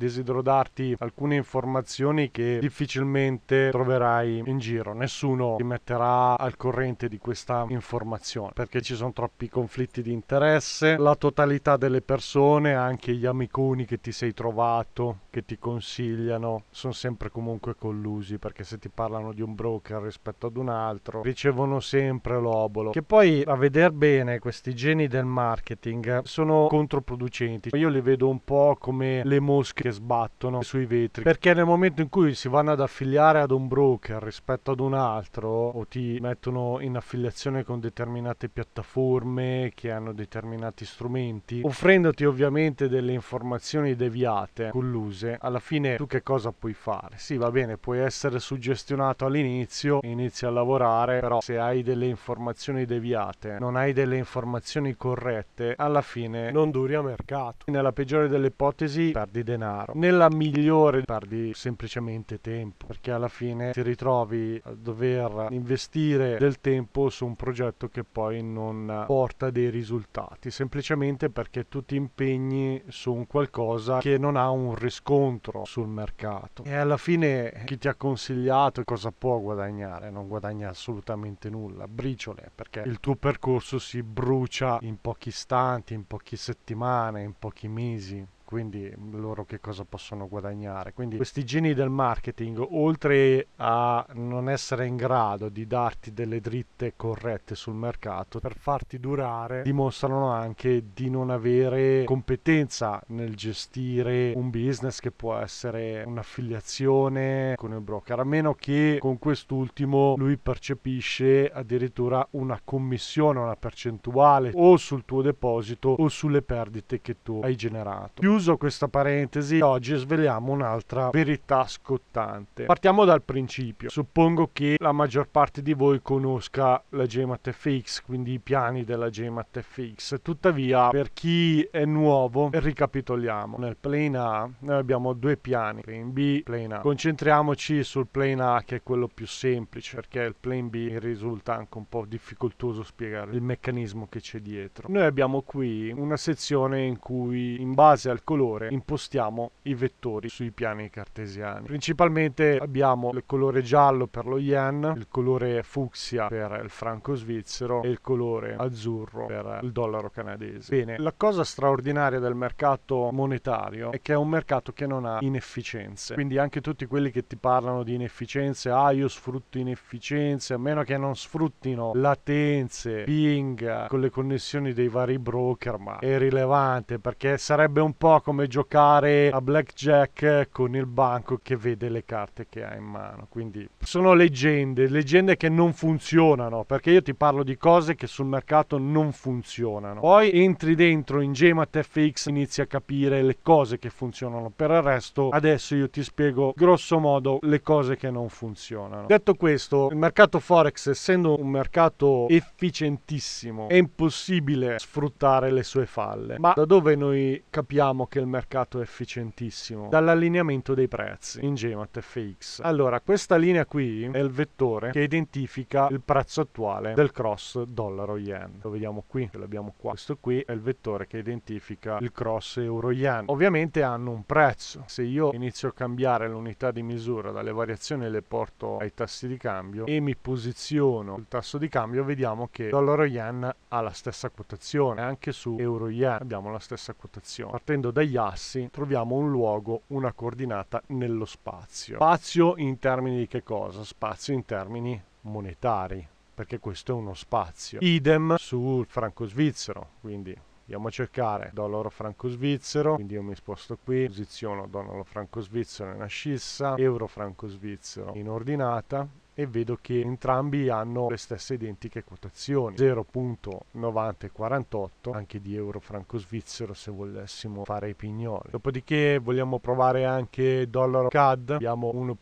desidero darti alcune informazioni che difficilmente troverai in giro. Nessuno ti metterà al corrente di questa informazione perché ci sono troppi conflitti di interesse. La totalità delle persone, anche gli amiconi che ti sei trovato, che ti consigliano, sono sempre comunque collusi perché se ti parlano di un broker rispetto ad un altro, ricevono sempre l'obolo. Che poi a vedere bene questi geni del marketing sono controproducenti. Io li vedo un po' come le mosche che sbattono sui vetri perché nel momento in cui si vanno ad affiliare ad un broker rispetto ad un altro o ti mettono in affiliazione con determinate piattaforme che hanno determinati strumenti offrendoti ovviamente delle informazioni deviate colluse alla fine tu che cosa puoi fare sì va bene puoi essere suggestionato all'inizio inizi a lavorare però se hai delle informazioni deviate non hai delle informazioni corrette alla fine non duri a mercato nella peggiore delle ipotesi perdi denaro denaro. Nella migliore perdi semplicemente tempo perché alla fine ti ritrovi a dover investire del tempo su un progetto che poi non porta dei risultati semplicemente perché tu ti impegni su un qualcosa che non ha un riscontro sul mercato e alla fine chi ti ha consigliato cosa può guadagnare non guadagna assolutamente nulla briciole perché il tuo percorso si brucia in pochi istanti in poche settimane in pochi mesi quindi mm, loro che cosa possono guadagnare. Quindi questi geni del marketing, oltre a non essere in grado di darti delle dritte corrette sul mercato, per farti durare, dimostrano anche di non avere competenza nel gestire un business che può essere un'affiliazione con il broker, a meno che con quest'ultimo lui percepisce addirittura una commissione, una percentuale o sul tuo deposito o sulle perdite che tu hai generato. Più chiuso questa parentesi, oggi sveliamo un'altra verità scottante. Partiamo dal principio. Suppongo che la maggior parte di voi conosca la GMAT FX, quindi i piani della GMAT FX. Tuttavia, per chi è nuovo, ricapitoliamo. Nel plane A noi abbiamo due piani, plane B, plane A. Concentriamoci sul plane A che è quello più semplice, perché il plane B risulta anche un po' difficoltoso spiegare il meccanismo che c'è dietro. Noi abbiamo qui una sezione in cui in base al colore impostiamo i vettori sui piani cartesiani. Principalmente abbiamo il colore giallo per lo yen, il colore fucsia per il franco svizzero e il colore azzurro per il dollaro canadese. Bene, la cosa straordinaria del mercato monetario è che è un mercato che non ha inefficienze, quindi anche tutti quelli che ti parlano di inefficienze, ah io sfrutto inefficienze, a meno che non sfruttino latenze, ping con le connessioni dei vari broker, ma è rilevante perché sarebbe un po' come giocare a blackjack con il banco che vede le carte che ha in mano. Quindi sono leggende, leggende che non funzionano, perché io ti parlo di cose che sul mercato non funzionano. Poi entri dentro in Gemat FX, inizi a capire le cose che funzionano. Per il resto adesso io ti spiego grosso modo le cose che non funzionano. Detto questo, il mercato Forex essendo un mercato efficientissimo, è impossibile sfruttare le sue falle. Ma da dove noi capiamo diciamo che il mercato è efficientissimo dall'allineamento dei prezzi in Gemat FX. Allora, questa linea qui è il vettore che identifica il prezzo attuale del cross dollaro-yen. Lo vediamo qui, ce l'abbiamo qua. Questo qui è il vettore che identifica il cross euro-yen. Ovviamente hanno un prezzo. Se io inizio a cambiare l'unità di misura dalle variazioni le porto ai tassi di cambio e mi posiziono il tasso di cambio, vediamo che dollaro-yen ha la stessa quotazione. Anche su euro-yen abbiamo la stessa quotazione. Partendo partendo dagli assi troviamo un luogo, una coordinata nello spazio. Spazio in termini di che cosa? Spazio in termini monetari, perché questo è uno spazio. Idem sul franco svizzero, quindi andiamo a cercare dollaro franco svizzero quindi io mi sposto qui posiziono dollaro franco svizzero in ascissa euro franco svizzero in ordinata e vedo che entrambi hanno le stesse identiche quotazioni 0.9048 anche di euro franco svizzero se volessimo fare i pignoli dopodiché vogliamo provare anche dollaro CAD abbiamo 1.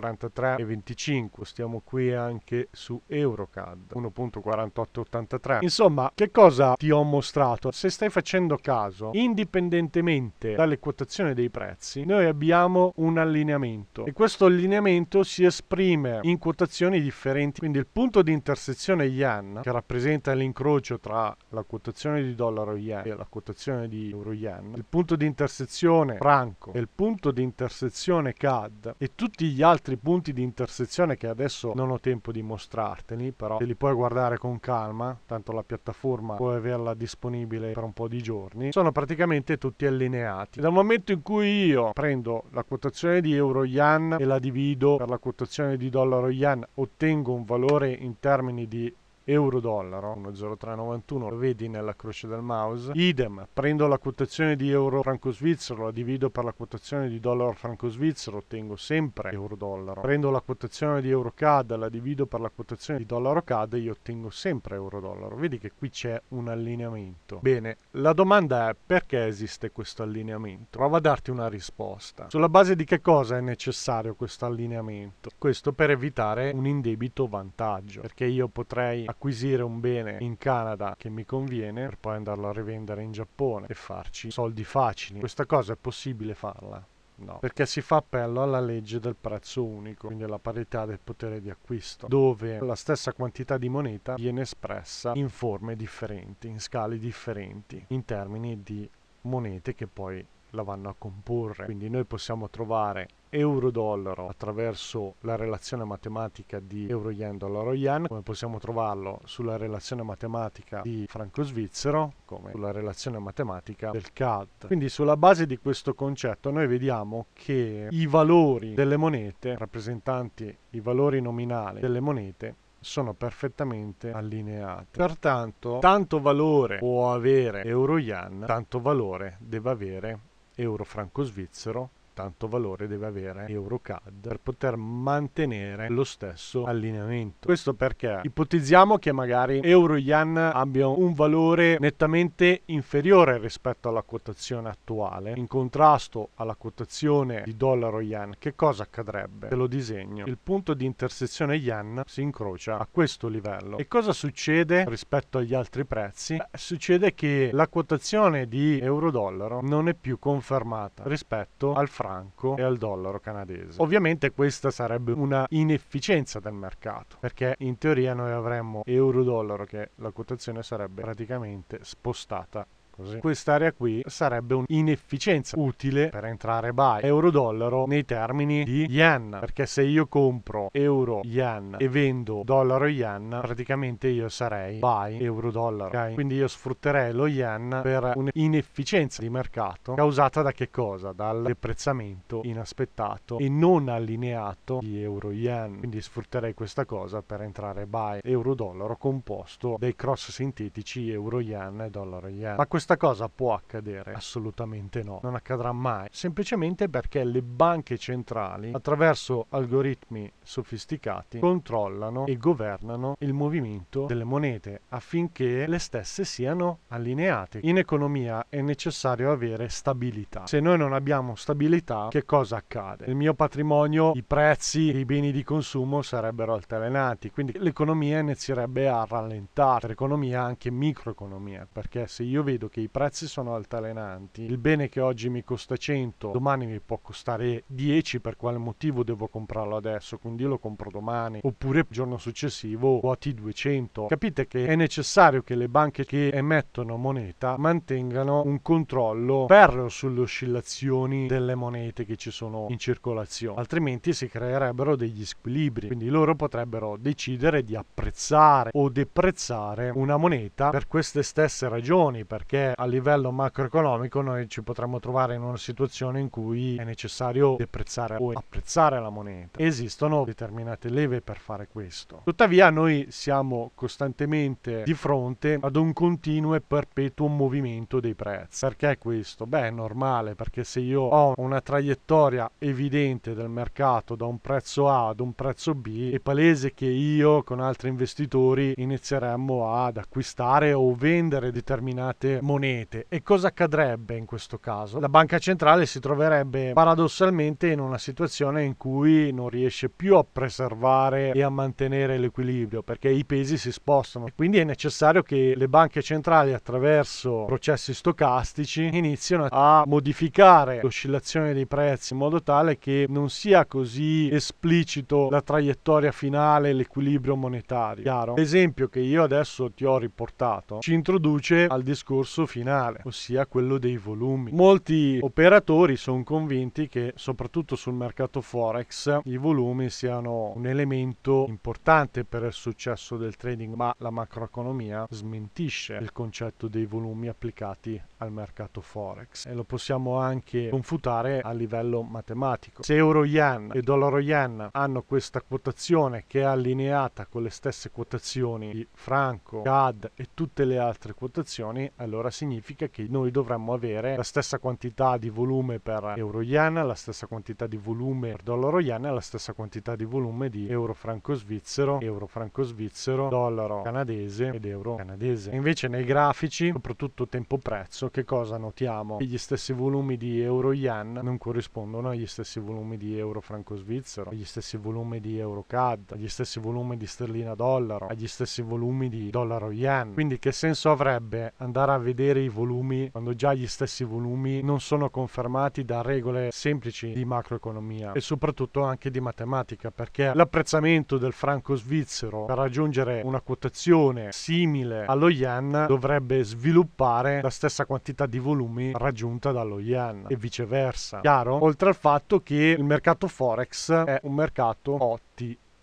1.43,25. Stiamo qui anche su Eurocad 1.4883. Insomma, che cosa ti ho mostrato? Se stai facendo caso, indipendentemente dalle quotazioni dei prezzi, noi abbiamo un allineamento e questo allineamento si esprime in quotazioni differenti. Quindi il punto di intersezione yen, che rappresenta l'incrocio tra la quotazione di dollaro yen e la quotazione di euro yen, il punto di intersezione franco e il punto di intersezione CAD e tutti gli altri altri punti di intersezione che adesso non ho tempo di mostrarteli, però te li puoi guardare con calma, tanto la piattaforma puoi averla disponibile per un po' di giorni, sono praticamente tutti allineati. Dal momento in cui io prendo la quotazione di euro yen e la divido per la quotazione di dollaro yen, ottengo un valore in termini di euro-dollaro 1,0391 lo vedi nella croce del mouse idem prendo la quotazione di euro franco svizzero la divido per la quotazione di dollaro franco svizzero ottengo sempre euro-dollaro prendo la quotazione di euro CAD la divido per la quotazione di dollaro CAD io ottengo sempre euro-dollaro vedi che qui c'è un allineamento bene la domanda è perché esiste questo allineamento prova a darti una risposta sulla base di che cosa è necessario questo allineamento questo per evitare un indebito vantaggio perché io potrei acquisire un bene in Canada che mi conviene per poi andarlo a rivendere in Giappone e farci soldi facili. Questa cosa è possibile farla. No, perché si fa appello alla legge del prezzo unico, quindi alla parità del potere di acquisto, dove la stessa quantità di moneta viene espressa in forme differenti, in scale differenti, in termini di monete che poi la vanno a comporre. Quindi noi possiamo trovare euro-dollaro attraverso la relazione matematica di euro-yen, dollaro-yen, come possiamo trovarlo sulla relazione matematica di franco-svizzero, come sulla relazione matematica del CAD. Quindi sulla base di questo concetto noi vediamo che i valori delle monete, rappresentanti i valori nominali delle monete, sono perfettamente allineate. Pertanto, tanto valore può avere euro-yen, tanto valore deve avere euro franco svizzero tanto valore deve avere EuroCAD per poter mantenere lo stesso allineamento. Questo perché ipotizziamo che magari Euro-Yen abbia un valore nettamente inferiore rispetto alla quotazione attuale, in contrasto alla quotazione di dollaro-Yen. Che cosa accadrebbe? Te lo disegno. Il punto di intersezione Yen si incrocia a questo livello. E cosa succede rispetto agli altri prezzi? Beh, succede che la quotazione di euro-dollaro non è più confermata rispetto al fatto franco e al dollaro canadese. Ovviamente questa sarebbe una inefficienza del mercato, perché in teoria noi avremmo euro-dollaro che la quotazione sarebbe praticamente spostata Così. Quest'area qui sarebbe un'inefficienza utile per entrare by euro-dollaro nei termini di yen, perché se io compro euro-yen e vendo dollaro-yen, praticamente io sarei buy euro-dollaro. Okay? Quindi io sfrutterei lo yen per un'inefficienza di mercato causata da che cosa? Dal deprezzamento inaspettato e non allineato di euro-yen. Quindi sfrutterei questa cosa per entrare by euro-dollaro composto dai cross sintetici euro-yen e dollaro-yen. Ma questo questa cosa può accadere? Assolutamente no, non accadrà mai, semplicemente perché le banche centrali, attraverso algoritmi sofisticati, controllano e governano il movimento delle monete affinché le stesse siano allineate. In economia è necessario avere stabilità. Se noi non abbiamo stabilità, che cosa accade? Il mio patrimonio, i prezzi, i beni di consumo sarebbero altalenati, quindi l'economia inizierebbe a rallentare, l'economia anche microeconomia, perché se io vedo che i prezzi sono altalenanti, il bene che oggi mi costa 100, domani mi può costare 10, per quale motivo devo comprarlo adesso, quindi lo compro domani, oppure il giorno successivo quoti 200. Capite che è necessario che le banche che emettono moneta mantengano un controllo ferro sulle oscillazioni delle monete che ci sono in circolazione, altrimenti si creerebbero degli squilibri, quindi loro potrebbero decidere di apprezzare o deprezzare una moneta per queste stesse ragioni, perché a livello macroeconomico noi ci potremmo trovare in una situazione in cui è necessario deprezzare o apprezzare la moneta. Esistono determinate leve per fare questo. Tuttavia noi siamo costantemente di fronte ad un continuo e perpetuo movimento dei prezzi. Perché questo? Beh, è normale perché se io ho una traiettoria evidente del mercato da un prezzo A ad un prezzo B, è palese che io con altri investitori inizieremmo ad acquistare o vendere determinate monete monete. E cosa accadrebbe in questo caso? La banca centrale si troverebbe paradossalmente in una situazione in cui non riesce più a preservare e a mantenere l'equilibrio perché i pesi si spostano. E quindi è necessario che le banche centrali attraverso processi stocastici iniziano a modificare l'oscillazione dei prezzi in modo tale che non sia così esplicito la traiettoria finale, l'equilibrio monetario. Chiaro? L'esempio che io adesso ti ho riportato ci introduce al discorso prezzo finale, ossia quello dei volumi. Molti operatori sono convinti che soprattutto sul mercato forex i volumi siano un elemento importante per il successo del trading, ma la macroeconomia smentisce il concetto dei volumi applicati al mercato forex e lo possiamo anche confutare a livello matematico. Se euro yen e dollaro yen hanno questa quotazione che è allineata con le stesse quotazioni di franco, CAD e tutte le altre quotazioni, allora significa che noi dovremmo avere la stessa quantità di volume per euro yen, la stessa quantità di volume per dollaro yen e la stessa quantità di volume di euro franco svizzero, euro franco svizzero, dollaro canadese ed euro canadese. Invece nei grafici, soprattutto tempo prezzo, che cosa notiamo? Che gli stessi volumi di euro yen non corrispondono agli stessi volumi di euro franco svizzero, agli stessi volumi di euro CAD, agli stessi volumi di sterlina dollaro, agli stessi volumi di dollaro yen. Quindi che senso avrebbe andare a vedere rivedere i volumi quando già gli stessi volumi non sono confermati da regole semplici di macroeconomia e soprattutto anche di matematica perché l'apprezzamento del franco svizzero per raggiungere una quotazione simile allo yen dovrebbe sviluppare la stessa quantità di volumi raggiunta dallo yen e viceversa chiaro oltre al fatto che il mercato forex è un mercato ottimo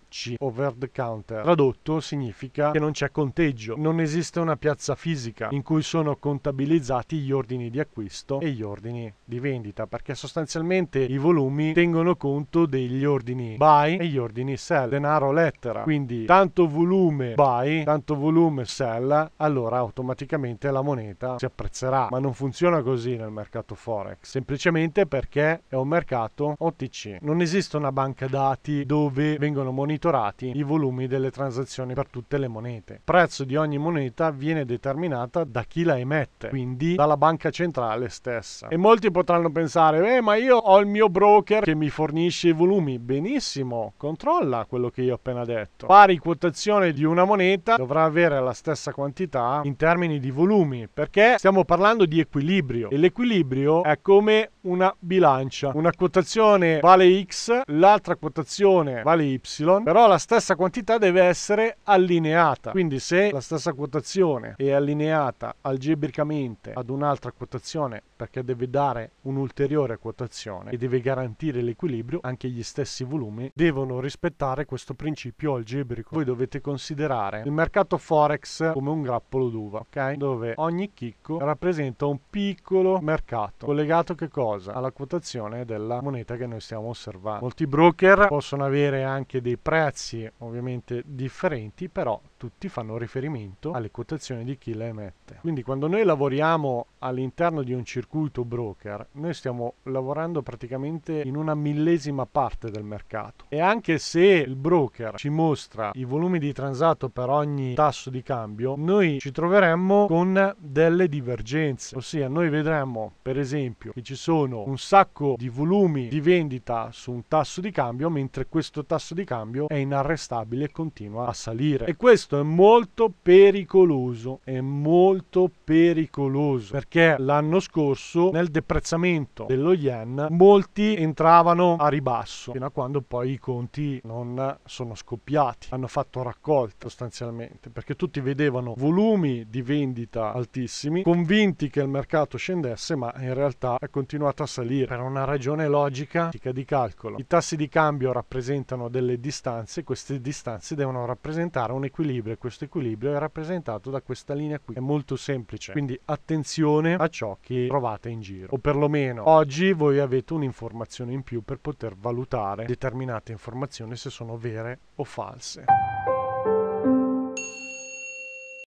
TC, over the counter. Tradotto significa che non c'è conteggio, non esiste una piazza fisica in cui sono contabilizzati gli ordini di acquisto e gli ordini di vendita, perché sostanzialmente i volumi tengono conto degli ordini buy e gli ordini sell, denaro lettera. Quindi tanto volume buy, tanto volume sell, allora automaticamente la moneta si apprezzerà, ma non funziona così nel mercato forex, semplicemente perché è un mercato OTC. Non esiste una banca dati dove vengono monitorati monitorati i volumi delle transazioni per tutte le monete. Il prezzo di ogni moneta viene determinata da chi la emette, quindi dalla banca centrale stessa. E molti potranno pensare, eh ma io ho il mio broker che mi fornisce i volumi. Benissimo, controlla quello che io ho appena detto. Pari quotazione di una moneta dovrà avere la stessa quantità in termini di volumi, perché stiamo parlando di equilibrio e l'equilibrio è come una bilancia. Una quotazione vale X, l'altra quotazione vale Y però la stessa quantità deve essere allineata. Quindi se la stessa quotazione è allineata algebricamente ad un'altra quotazione perché deve dare un'ulteriore quotazione e deve garantire l'equilibrio, anche gli stessi volumi devono rispettare questo principio algebrico. Voi dovete considerare il mercato forex come un grappolo d'uva, ok? Dove ogni chicco rappresenta un piccolo mercato collegato che cosa? Alla quotazione della moneta che noi stiamo osservando. Molti broker possono avere anche dei prezzi ovviamente differenti, però tutti fanno riferimento alle quotazioni di chi le emette. Quindi quando noi lavoriamo all'interno di un circuito circuito broker noi stiamo lavorando praticamente in una millesima parte del mercato e anche se il broker ci mostra i volumi di transato per ogni tasso di cambio noi ci troveremmo con delle divergenze ossia noi vedremo per esempio che ci sono un sacco di volumi di vendita su un tasso di cambio mentre questo tasso di cambio è inarrestabile e continua a salire e questo è molto pericoloso è molto pericoloso perché l'anno scorso corso nel deprezzamento dello yen molti entravano a ribasso fino a quando poi i conti non sono scoppiati hanno fatto raccolta sostanzialmente perché tutti vedevano volumi di vendita altissimi convinti che il mercato scendesse ma in realtà è continuato a salire per una ragione logica di calcolo i tassi di cambio rappresentano delle distanze queste distanze devono rappresentare un equilibrio e questo equilibrio è rappresentato da questa linea qui è molto semplice quindi attenzione a ciò che trovate trovate in giro o perlomeno oggi voi avete un'informazione in più per poter valutare determinate informazioni se sono vere o false.